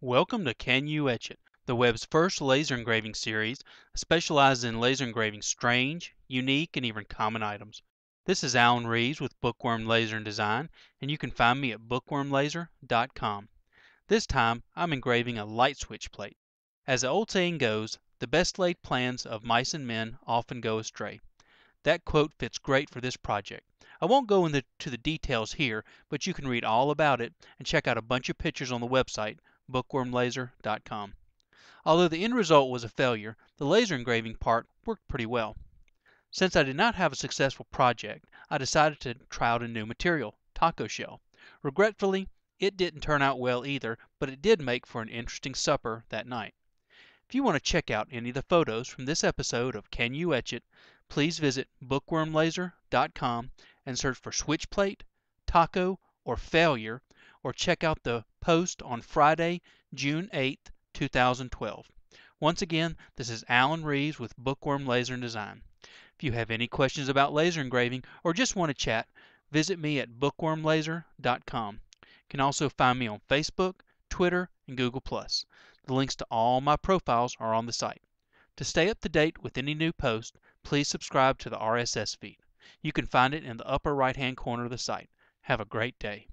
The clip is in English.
Welcome to Can You Etch It, the web's first laser engraving series specialized in laser engraving strange, unique, and even common items. This is Alan Reeves with Bookworm Laser and Design, and you can find me at bookwormlaser.com. This time, I'm engraving a light switch plate. As the old saying goes, the best laid plans of mice and men often go astray. That quote fits great for this project. I won't go into the details here, but you can read all about it and check out a bunch of pictures on the website bookwormlaser.com. Although the end result was a failure, the laser engraving part worked pretty well. Since I did not have a successful project, I decided to try out a new material, taco shell. Regretfully, it didn't turn out well either, but it did make for an interesting supper that night. If you want to check out any of the photos from this episode of Can You Etch It, please visit bookwormlaser.com and search for switchplate, taco, or failure, or check out the Post on Friday, June 8, 2012. Once again, this is Alan Reeves with Bookworm Laser and Design. If you have any questions about laser engraving or just want to chat, visit me at bookwormlaser.com. You can also find me on Facebook, Twitter, and Google. The links to all my profiles are on the site. To stay up to date with any new post, please subscribe to the RSS feed. You can find it in the upper right hand corner of the site. Have a great day.